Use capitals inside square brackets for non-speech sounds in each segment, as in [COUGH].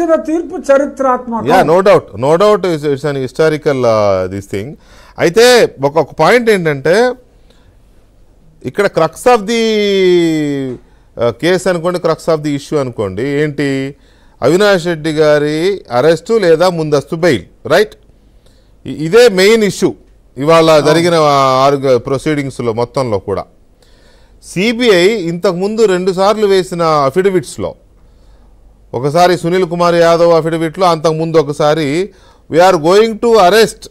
వచ్చిన తీర్పు చరిత్రాత్మక no doubt no doubt it's an historical this thing అయితే ఒక పాయింట్ ఏంటంటే ఇక్కడ క్రక్స్ ఆఫ్ ది కేసు అనుకోండి క్రక్స్ ఆఫ్ ది ఇష్యూ అనుకోండి ఏంటి అవినాష్ రెడ్డి గారి అరెస్టు లేదా ముందస్తు బెయిల్ రైట్ ఇదే మెయిన్ ఇష్యూ ఇవాళ జరిగిన ఆరు ప్రొసీడింగ్స్లో మొత్తంలో కూడా సిబిఐ ఇంతకుముందు రెండుసార్లు వేసిన అఫిడవిట్స్లో ఒకసారి సునీల్ కుమార్ యాదవ్ అఫిడవిట్లో అంతకుముందు ఒకసారి we're going to arrest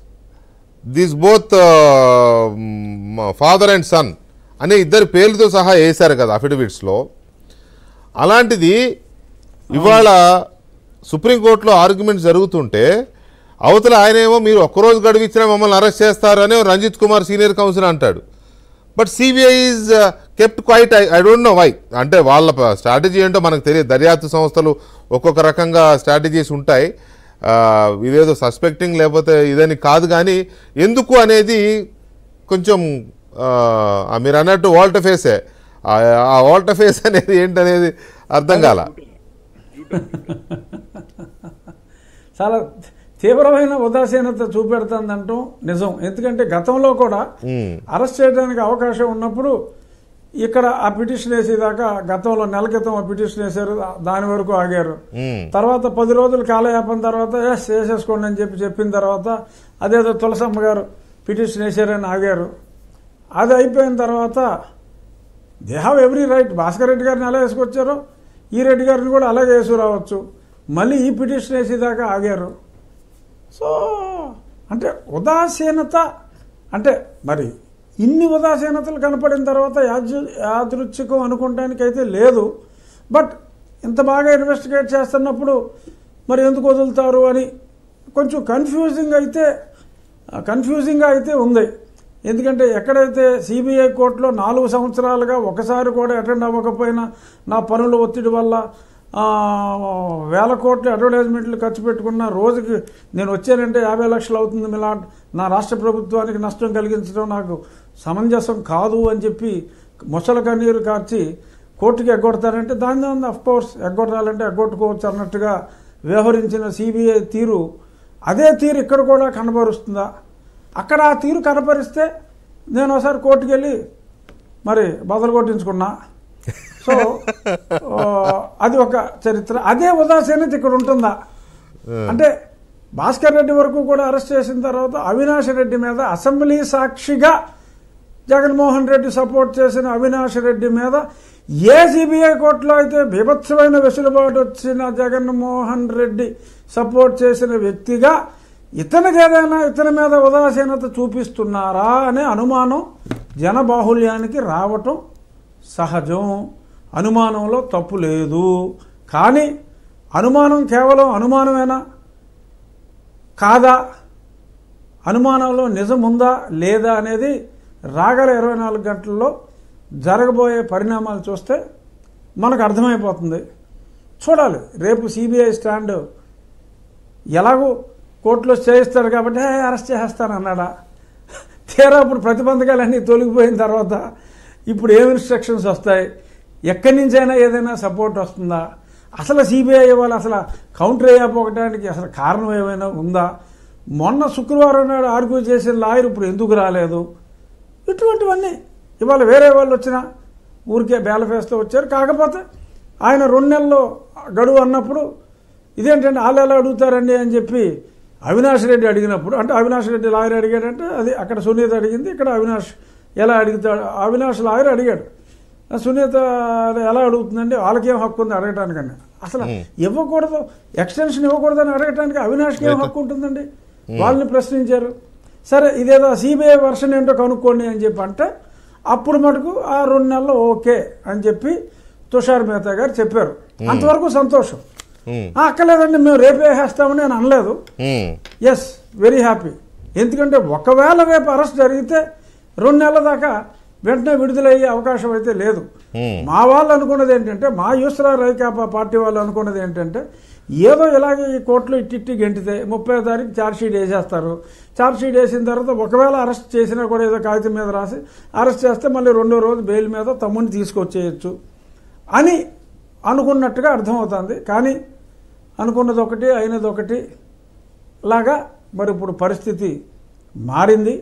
this both father and son అనే ఇద్దరు పేర్లతో సహా వేశారు కదా అఫిడవిట్స్లో అలాంటిది ఇవాళ సుప్రీంకోర్టులో ఆర్గ్యుమెంట్ జరుగుతుంటే అవతల ఆయనేమో మీరు ఒక్కరోజు గడువిచ్చినా మమ్మల్ని అరెస్ట్ చేస్తారని రంజిత్ కుమార్ సీనియర్ కౌన్సిల్ అంటాడు but CBI is kept quiet I I don't know why అంటే వాళ్ళ స్ట్రాటజీ ఏంటో మనకు తెలియదు దర్యాప్తు సంస్థలు ఒక్కొక్క రకంగా స్ట్రాటజీస్ ఉంటాయి ఇదేదో సస్పెక్టింగ్ లేకపోతే ఇదని కాదు కానీ ఎందుకు అనేది కొంచెం మీరు అన్నట్టు వాల్ట్ ఫేసే ఆ వాల్ట్ ఫేస్ అనేది ఏంటనేది అర్థం కాల చాలా తీవ్రమైన ఉదాసీనత చూపెడుతుంది అంటూ నిజం ఎందుకంటే గతంలో కూడా అరెస్ట్ చేయడానికి అవకాశం ఉన్నప్పుడు ఇక్కడ ఆ పిటిషన్ వేసేదాకా గతంలో నెల క్రితం ఆ పిటిషన్ వేశారు దాని వరకు ఆగారు తర్వాత పది రోజులు కాలయాపన తర్వాత ఎస్ వేసేసుకోండి అని చెప్పి చెప్పిన తర్వాత అదేదో తులసమ్మ గారు పిటిషన్ వేశారని ఆగారు అది అయిపోయిన తర్వాత they have every right Bhaskar Reddy గారిని ఎలా వేసుకొచ్చారు ఈ రెడ్డి గారిని కూడా అలాగే వేసుకురావచ్చు మళ్ళీ ఈ పిటిషన్ వేసేదాకా ఆగారు సో అంటే ఉదాసీనత అంటే మరి ఇన్ని ఉదాసీనతలు కనపడిన తర్వాత యాదృ యాదృచ్ఛికం అయితే లేదు బట్ ఇంత బాగా ఇన్వెస్టిగేట్ చేస్తున్నప్పుడు మరి ఎందుకు వదులుతారు అని కొంచెం కన్ఫ్యూజింగ్ అయితే కన్ఫ్యూజింగ్గా అయితే ఉంది ఎందుకంటే ఎక్కడైతే సిబిఐ కోర్టులో నాలుగు సంవత్సరాలుగా ఒకసారి కూడా అటెండ్ అవ్వకపోయినా నా పనుల ఒత్తిడి వల్ల వేల కోట్లు అడ్వర్టైజ్మెంట్లు ఖర్చు పెట్టుకున్న రోజుకి నేను వచ్చానంటే యాభై లక్షలు అవుతుంది మిలా నా రాష్ట్ర ప్రభుత్వానికి నష్టం కలిగించడం నాకు సమంజసం కాదు అని చెప్పి మొసల కన్నీరు కార్చి కోర్టుకి ఎగ్గొడతారంటే దాని అఫ్ అఫ్కోర్స్ ఎగ్గొట్టాలంటే ఎగ్గొట్టుకోవచ్చు అన్నట్టుగా వ్యవహరించిన సిబిఐ తీరు అదే తీరు ఇక్కడ కూడా కనబరుస్తుందా అక్కడ ఆ తీరు కనపరిస్తే నేను ఒకసారి కోర్టుకు వెళ్ళి మరి బదలు కొట్టించుకున్నా సో [LAUGHS] అది ఒక చరిత్ర అదే ఉదాసీనత ఇక్కడ ఉంటుందా అంటే భాస్కర్ రెడ్డి వరకు కూడా అరెస్ట్ చేసిన తర్వాత అవినాష్ రెడ్డి మీద అసెంబ్లీ సాక్షిగా జగన్మోహన్ రెడ్డి సపోర్ట్ చేసిన అవినాష్ రెడ్డి మీద ఏ సిబిఐ కోర్టులో అయితే బీభత్సమైన వెసులుబాటు వచ్చిన జగన్మోహన్ రెడ్డి సపోర్ట్ చేసిన వ్యక్తిగా ఇతనికి ఏదైనా ఇతని మీద ఉదాసీనత చూపిస్తున్నారా అనే అనుమానం జనబాహుల్యానికి రావటం సహజం అనుమానంలో తప్పు లేదు కానీ అనుమానం కేవలం అనుమానమేనా కాదా అనుమానంలో నిజముందా లేదా అనేది రాగల ఇరవై నాలుగు గంటల్లో జరగబోయే పరిణామాలు చూస్తే మనకు అర్థమైపోతుంది చూడాలి రేపు సిబిఐ స్టాండ్ ఎలాగో కోర్టులో చేయిస్తాడు కాబట్టి అరెస్ట్ అన్నాడా తీరా ఇప్పుడు ప్రతిబంధకాలన్నీ తొలగిపోయిన తర్వాత ఇప్పుడు ఏం ఇన్స్ట్రక్షన్స్ వస్తాయి ఎక్కడి నుంచైనా ఏదైనా సపోర్ట్ వస్తుందా అసలు సిబిఐ ఇవ్వాలి అసలు కౌంటర్ అయ్యాపోకటానికి అసలు కారణం ఏమైనా ఉందా మొన్న శుక్రవారం నాడు ఆర్గ్యూ చేసిన లాయర్ ఇప్పుడు ఎందుకు రాలేదు ఇటువంటివన్నీ ఇవాళ వేరే వాళ్ళు వచ్చినా ఊరికే బేలఫేస్లో వచ్చారు కాకపోతే ఆయన రెండు నెలల్లో గడువు అన్నప్పుడు ఇదేంటంటే వాళ్ళు ఎలా అడుగుతారండి అని చెప్పి అవినాష్ రెడ్డి అడిగినప్పుడు అంటే అవినాష్ రెడ్డి లాయర్ అడిగాడంటే అది అక్కడ సునీత అడిగింది ఇక్కడ అవినాష్ ఎలా అడుగుతాడు అవినాష్ లాయర్ అడిగాడు సునీత ఎలా అడుగుతుందండి వాళ్ళకేం హక్కు ఉంది అడగటానికండి అసలు ఇవ్వకూడదు ఎక్స్టెన్షన్ ఇవ్వకూడదు అని అడగటానికి అవినాష్కి ఏం హక్కు ఉంటుందండి వాళ్ళని ప్రశ్నించారు సరే ఇదేదో సిబిఐ వర్షన్ ఏంటో కనుక్కోండి అని చెప్పి అంటే అప్పుడు మటుకు ఆ రెండు నెలలు ఓకే అని చెప్పి తుషార్ మెహతా గారు చెప్పారు అంతవరకు సంతోషం అక్కర్లేదండి మేము రేపు వేసేస్తామని నేను అనలేదు ఎస్ వెరీ హ్యాపీ ఎందుకంటే ఒకవేళ రేపు అరెస్ట్ జరిగితే రెండు నెలల దాకా వెంటనే విడుదలయ్యే అవకాశం అయితే లేదు మా వాళ్ళు అనుకున్నది ఏంటంటే మా యూసరా రైకాపా పార్టీ వాళ్ళు అనుకున్నది ఏంటంటే ఏదో ఇలాగే ఈ కోర్టులు ఇట్టిట్టి గెంటితే ముప్పై తారీఖు ఛార్జ్షీట్ వేసేస్తారు ఛార్జ్షీట్ వేసిన తర్వాత ఒకవేళ అరెస్ట్ చేసినా కూడా ఏదో కాగితం మీద రాసి అరెస్ట్ చేస్తే మళ్ళీ రెండో రోజు బెయిల్ మీద తమ్ముని తీసుకొచ్చేయచ్చు అని అనుకున్నట్టుగా అర్థమవుతుంది కానీ అనుకున్నది ఒకటి అయినది ఒకటి లాగా మరి ఇప్పుడు పరిస్థితి మారింది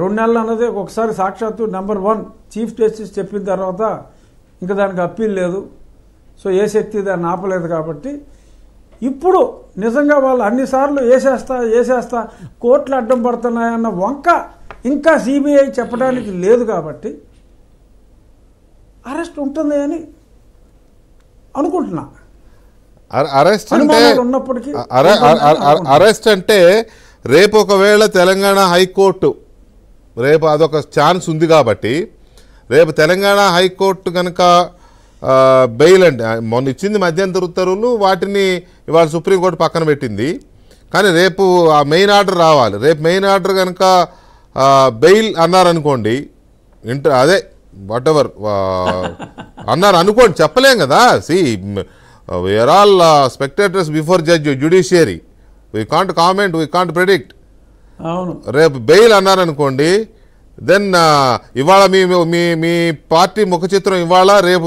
రెండు నెలలు అన్నది ఒకసారి సాక్షాత్తు నెంబర్ వన్ చీఫ్ జస్టిస్ చెప్పిన తర్వాత ఇంకా దానికి అప్పీల్ లేదు సో ఏ శక్తి దాన్ని ఆపలేదు కాబట్టి ఇప్పుడు నిజంగా వాళ్ళు అన్నిసార్లు వేసేస్తా వేసేస్తా కోర్టులు అడ్డం పడుతున్నాయన్న వంక ఇంకా సిబిఐ చెప్పడానికి లేదు కాబట్టి అరెస్ట్ ఉంటుంది అని అనుకుంటున్నా అరెస్ట్ అంటే ఉన్నప్పటికీ అరెస్ట్ అంటే రేపు ఒకవేళ తెలంగాణ హైకోర్టు రేపు అదొక ఛాన్స్ ఉంది కాబట్టి రేపు తెలంగాణ హైకోర్టు కనుక బెయిల్ అండి మొన్న ఇచ్చింది మధ్యంతర ఉత్తర్వులు వాటిని ఇవాళ సుప్రీంకోర్టు పక్కన పెట్టింది కానీ రేపు ఆ మెయిన్ ఆర్డర్ రావాలి రేపు మెయిన్ ఆర్డర్ కనుక బెయిల్ అన్నారనుకోండి ఇంటర్ అదే వాట్ ఎవర్ అన్నారు అనుకోండి చెప్పలేం కదా see we're all spectators before judge judiciary we can't comment we can't predict రేపు బెయిల్ అన్నారనుకోండి దెన్ uh, ఇవాళ మీ మీ మీ పార్టీ ముఖ చిత్రం ఇవాళ రేపు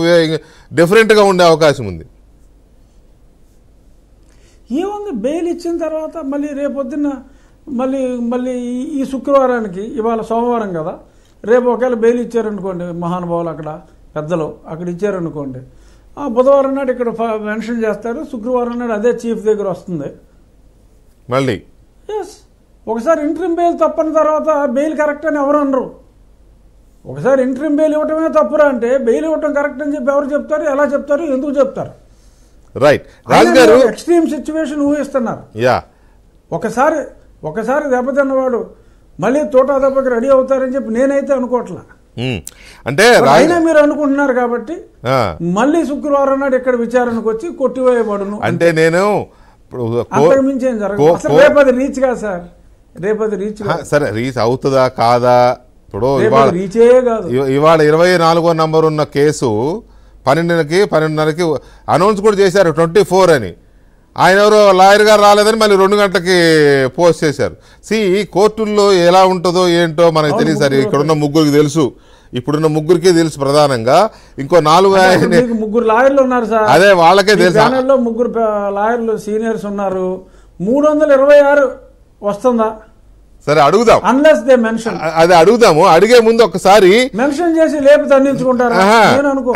డిఫరెంట్గా ఉండే అవకాశం ఉంది ఏముంది బెయిల్ ఇచ్చిన తర్వాత మళ్ళీ రేపొద్దున మళ్ళీ మళ్ళీ ఈ శుక్రవారానికి ఇవాళ సోమవారం కదా రేపు ఒకవేళ బెయిల్ ఇచ్చారనుకోండి మహానుభావులు అక్కడ పెద్దలు అక్కడ ఇచ్చారనుకోండి బుధవారం నాడు ఇక్కడ మెన్షన్ చేస్తారు శుక్రవారం నాడు అదే చీఫ్ దగ్గర వస్తుంది మళ్ళీ ఎస్ ఒకసారి ఇంట్రీమ్ బెయిల్ తప్పని తర్వాత బెయిల్ కరెక్ట్ అని ఎవరు అనరు ఒకసారి ఇంట్రీమ్ బెయిల్ ఇవ్వటమే తప్పురా అంటే బెయిల్ ఇవ్వటం కరెక్ట్ అని చెప్పి ఎవరు చెప్తారు ఎలా చెప్తారు ఎందుకు చెప్తారు రైట్ రాజుగారు ఎక్స్ట్రీమ్ సిచ్యువేషన్ ఊహిస్తున్నారు యా ఒకసారి ఒకసారి దెబ్బతిన్నవాడు మళ్ళీ తోటా దెబ్బకి రెడీ అవుతారని చెప్పి నేనైతే అనుకోవట్లా అంటే అయినా మీరు అనుకుంటున్నారు కాబట్టి మళ్ళీ శుక్రవారం నాడు ఇక్కడ విచారణకు వచ్చి కొట్టివేయబడును అంటే నేను రీచ్ కాదు సార్ రీచ్ సరే రీచ్ అవుతుందా కాదా ఇప్పుడు ఇవాళ రీచే కాదు ఇవాళ ఇరవై నాలుగో నంబర్ ఉన్న కేసు పన్నెండుకి పన్నెండున్నరకి అనౌన్స్ కూడా చేశారు ట్వంటీ ఫోర్ అని ఆయన ఎవరో లాయర్ గారు రాలేదని మళ్ళీ రెండు గంటలకి పోస్ట్ చేశారు సి ఈ కోర్టుల్లో ఎలా ఉంటుందో ఏంటో మనకు తెలియదు సార్ ఇక్కడున్న ముగ్గురికి తెలుసు ఇప్పుడున్న ముగ్గురికే తెలుసు ప్రధానంగా ఇంకో నాలుగు ముగ్గురు లాయర్లు ఉన్నారు సార్ అదే వాళ్ళకే తెలుసు ముగ్గురు లాయర్లు సీనియర్స్ ఉన్నారు మూడు వందల ఇరవై ఆరు వస్తుందా సరే అడుగుదాం అన్లెస్ మెన్షన్ అది అడుగుదాము అడిగే ముందు ఒకసారి మెన్షన్ చేసి లేపు తండించుకుంటారు అనుకో